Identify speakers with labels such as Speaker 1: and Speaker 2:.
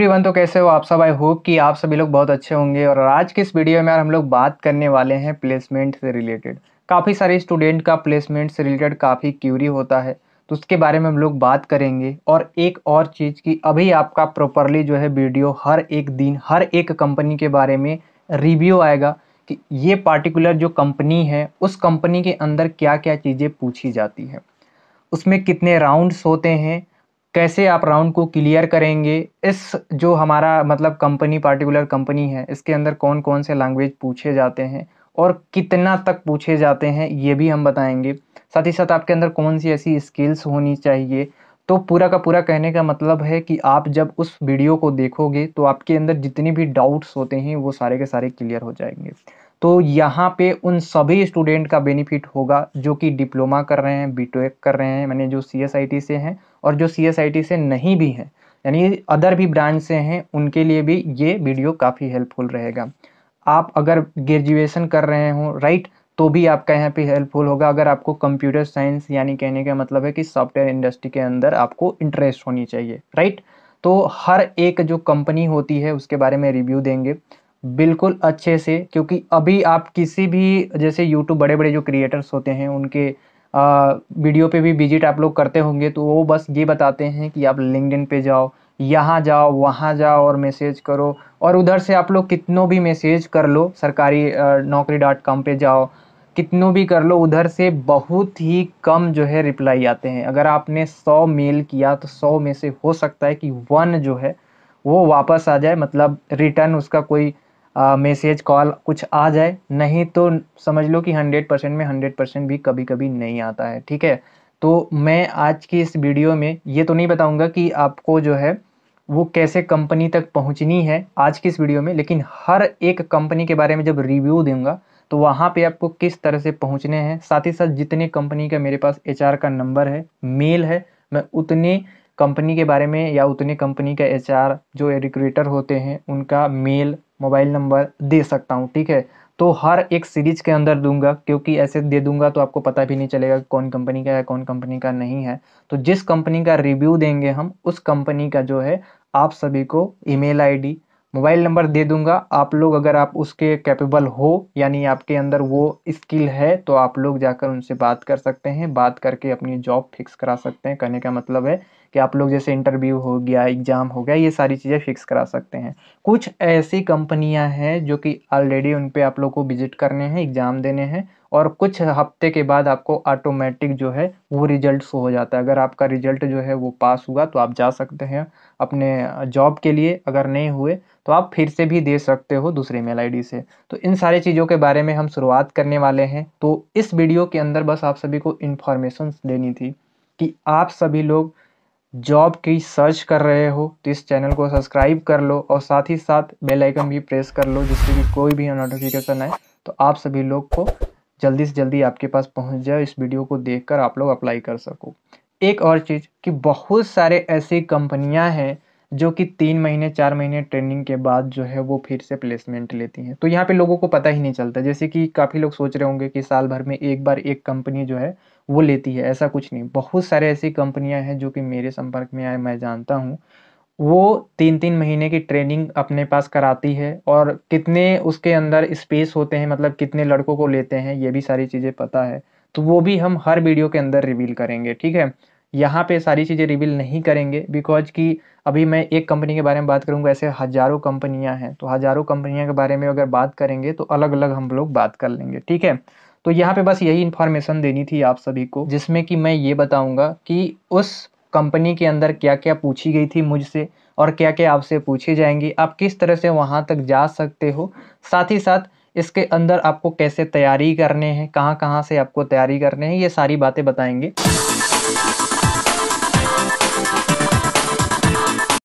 Speaker 1: everyone तो कैसे हो आप सब आई होप कि आप सभी लोग बहुत अच्छे होंगे और आज के इस वीडियो में यार हम लोग बात करने वाले हैं प्लेसमेंट से रिलेटेड काफ़ी सारे स्टूडेंट का प्लेसमेंट से रिलेटेड काफ़ी क्यूरी होता है तो उसके बारे में हम लोग बात करेंगे और एक और चीज़ कि अभी आपका प्रॉपरली जो है वीडियो हर एक दिन हर एक कंपनी के बारे में रिव्यू आएगा कि ये पार्टिकुलर जो कंपनी है उस कंपनी के अंदर क्या क्या चीज़ें पूछी जाती हैं उसमें कितने राउंड्स होते हैं कैसे आप राउंड को क्लियर करेंगे इस जो हमारा मतलब कंपनी पार्टिकुलर कंपनी है इसके अंदर कौन कौन से लैंग्वेज पूछे जाते हैं और कितना तक पूछे जाते हैं ये भी हम बताएंगे साथ ही साथ आपके अंदर कौन सी ऐसी स्किल्स होनी चाहिए तो पूरा का पूरा कहने का मतलब है कि आप जब उस वीडियो को देखोगे तो आपके अंदर जितने भी डाउट्स होते हैं वो सारे के सारे क्लियर हो जाएंगे तो यहाँ पे उन सभी स्टूडेंट का बेनिफिट होगा जो कि डिप्लोमा कर रहे हैं बी कर रहे हैं मैंने जो सी से हैं और जो सी से नहीं भी हैं यानी अदर भी ब्रांच से हैं उनके लिए भी ये वीडियो काफ़ी हेल्पफुल रहेगा आप अगर ग्रेजुएसन कर रहे हो राइट तो भी आपका यहाँ पे हेल्पफुल होगा अगर आपको कंप्यूटर साइंस यानी कहने का मतलब है कि सॉफ्टवेयर इंडस्ट्री के अंदर आपको इंटरेस्ट होनी चाहिए राइट तो हर एक जो कंपनी होती है उसके बारे में रिव्यू देंगे बिल्कुल अच्छे से क्योंकि अभी आप किसी भी जैसे यूट्यूब बड़े बड़े जो क्रिएटर्स होते हैं उनके आ, वीडियो पे भी विजिट आप लोग करते होंगे तो वो बस ये बताते हैं कि आप लिंकडिन पे जाओ यहाँ जाओ वहाँ जाओ और मैसेज करो और उधर से आप लोग कितनों भी मैसेज कर लो सरकारी नौकरी डॉट कॉम पर जाओ कितनों भी कर लो उधर से बहुत ही कम जो है रिप्लाई आते हैं अगर आपने सौ मेल किया तो सौ में से हो सकता है कि वन जो है वो वापस आ जाए मतलब रिटर्न उसका कोई मैसेज कॉल कुछ आ जाए नहीं तो समझ लो कि हंड्रेड परसेंट में हंड्रेड परसेंट भी कभी कभी नहीं आता है ठीक है तो मैं आज की इस वीडियो में ये तो नहीं बताऊंगा कि आपको जो है वो कैसे कंपनी तक पहुंचनी है आज की इस वीडियो में लेकिन हर एक कंपनी के बारे में जब रिव्यू दूंगा तो वहाँ पे आपको किस तरह से पहुँचने हैं साथ ही साथ जितने कंपनी का मेरे पास एच का नंबर है मेल है मैं उतने कंपनी के बारे में या उतने कंपनी का एच जो रिक्रूटर होते हैं उनका मेल मोबाइल नंबर दे सकता हूँ ठीक है तो हर एक सीरीज के अंदर दूंगा क्योंकि ऐसे दे दूंगा तो आपको पता भी नहीं चलेगा कौन कंपनी का है कौन कंपनी का नहीं है तो जिस कंपनी का रिव्यू देंगे हम उस कंपनी का जो है आप सभी को ईमेल आईडी मोबाइल नंबर दे दूंगा आप लोग अगर आप उसके कैपेबल हो यानी आपके अंदर वो स्किल है तो आप लोग जाकर उनसे बात कर सकते हैं बात करके अपनी जॉब फिक्स करा सकते हैं कहने का मतलब है कि आप लोग जैसे इंटरव्यू हो गया एग्ज़ाम हो गया ये सारी चीज़ें फिक्स करा सकते हैं कुछ ऐसी कंपनियां हैं जो कि ऑलरेडी उन पर आप लोग को विज़िट करने हैं एग्ज़ाम देने हैं और कुछ हफ्ते के बाद आपको ऑटोमेटिक जो है वो रिजल्ट शो हो जाता है अगर आपका रिजल्ट जो है वो पास हुआ तो आप जा सकते हैं अपने जॉब के लिए अगर नहीं हुए तो आप फिर से भी दे सकते हो दूसरे मेल आईडी से तो इन सारी चीज़ों के बारे में हम शुरुआत करने वाले हैं तो इस वीडियो के अंदर बस आप सभी को इन्फॉर्मेशन देनी थी कि आप सभी लोग जॉब की सर्च कर रहे हो तो इस चैनल को सब्सक्राइब कर लो और साथ ही साथ बेल आइकन भी प्रेस कर लो जिससे कि कोई भी नोटिफिकेशन आए तो आप सभी लोग को जल्दी से जल्दी आपके पास पहुंच जाए इस वीडियो को देखकर आप लोग अप्लाई कर सको एक और चीज़ कि बहुत सारे ऐसी कंपनियां हैं जो कि तीन महीने चार महीने ट्रेनिंग के बाद जो है वो फिर से प्लेसमेंट लेती हैं तो यहाँ पे लोगों को पता ही नहीं चलता जैसे कि काफ़ी लोग सोच रहे होंगे कि साल भर में एक बार एक कंपनी जो है वो लेती है ऐसा कुछ नहीं बहुत सारे ऐसी कंपनियां हैं जो कि मेरे संपर्क में आए मैं जानता हूँ वो तीन तीन महीने की ट्रेनिंग अपने पास कराती है और कितने उसके अंदर स्पेस होते हैं मतलब कितने लड़कों को लेते हैं ये भी सारी चीज़ें पता है तो वो भी हम हर वीडियो के अंदर रिवील करेंगे ठीक है यहाँ पे सारी चीज़ें रिवील नहीं करेंगे बिकॉज कि अभी मैं एक कंपनी के बारे में बात करूँगा ऐसे हज़ारों कंपनियाँ हैं तो हज़ारों कंपनियाँ के बारे में अगर बात करेंगे तो अलग अलग हम लोग बात कर लेंगे ठीक है तो यहाँ पे बस यही इन्फॉर्मेशन देनी थी आप सभी को जिसमें कि मैं ये बताऊँगा कि उस कंपनी के अंदर क्या क्या पूछी गई थी मुझसे और क्या क्या आपसे पूछी जाएंगी आप किस तरह से वहाँ तक जा सकते हो साथ ही साथ इसके अंदर आपको कैसे तैयारी करने हैं कहाँ कहाँ से आपको तैयारी करने हैं ये सारी बातें बताएंगे